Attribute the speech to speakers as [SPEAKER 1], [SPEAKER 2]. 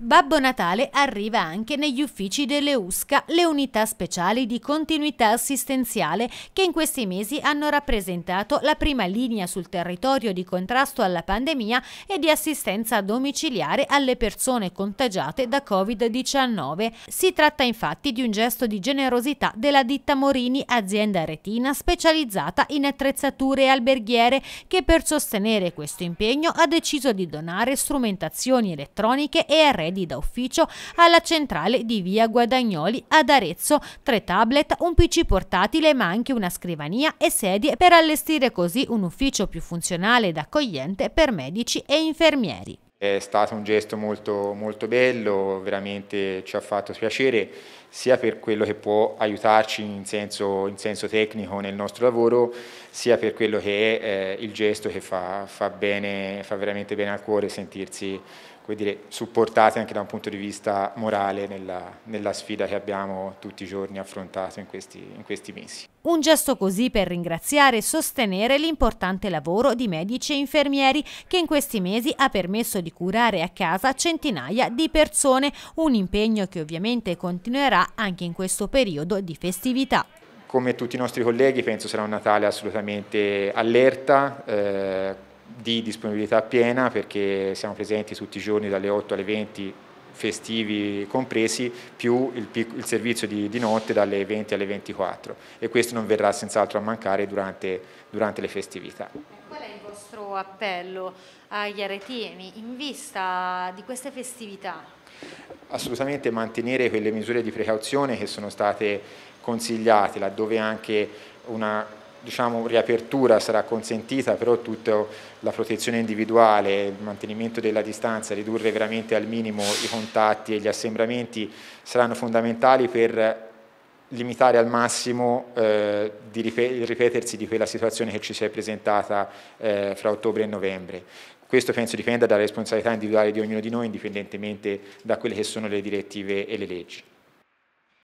[SPEAKER 1] Babbo Natale arriva anche negli uffici delle USCA, le unità speciali di continuità assistenziale che in questi mesi hanno rappresentato la prima linea sul territorio di contrasto alla pandemia e di assistenza domiciliare alle persone contagiate da Covid-19. Si tratta infatti di un gesto di generosità della ditta Morini, azienda retina specializzata in attrezzature alberghiere, che per sostenere questo impegno ha deciso di donare strumentazioni elettroniche e arredi arredi da ufficio alla centrale di via Guadagnoli ad Arezzo, tre tablet, un PC portatile ma anche una scrivania e sedie per allestire così un ufficio più funzionale ed accogliente per medici e infermieri.
[SPEAKER 2] È stato un gesto molto, molto bello, veramente ci ha fatto piacere sia per quello che può aiutarci in senso, in senso tecnico nel nostro lavoro, sia per quello che è eh, il gesto che fa, fa, bene, fa veramente bene al cuore sentirsi dire, supportati anche da un punto di vista morale nella, nella sfida che abbiamo tutti i giorni affrontato in questi, in questi mesi.
[SPEAKER 1] Un gesto così per ringraziare e sostenere l'importante lavoro di medici e infermieri che in questi mesi ha permesso di curare a casa centinaia di persone, un impegno che ovviamente continuerà anche in questo periodo di festività
[SPEAKER 2] come tutti i nostri colleghi penso sarà un Natale assolutamente allerta, eh, di disponibilità piena perché siamo presenti tutti i giorni dalle 8 alle 20 festivi compresi, più il, il servizio di, di, notte dalle 20 alle 24 e questo non verrà senz'altro a mancare durante, durante, le festività.
[SPEAKER 1] Qual è il vostro appello agli aretieni in vista di queste festività?
[SPEAKER 2] Assolutamente mantenere quelle misure di precauzione che sono state consigliate, laddove anche una diciamo, riapertura sarà consentita, però tutta la protezione individuale, il mantenimento della distanza, ridurre veramente al minimo i contatti e gli assembramenti saranno fondamentali per limitare al massimo eh, il ripetersi di quella situazione che ci si è presentata eh, fra ottobre e novembre. Questo penso dipenda dalla responsabilità individuale di ognuno di noi, indipendentemente da quelle che sono le direttive e le leggi.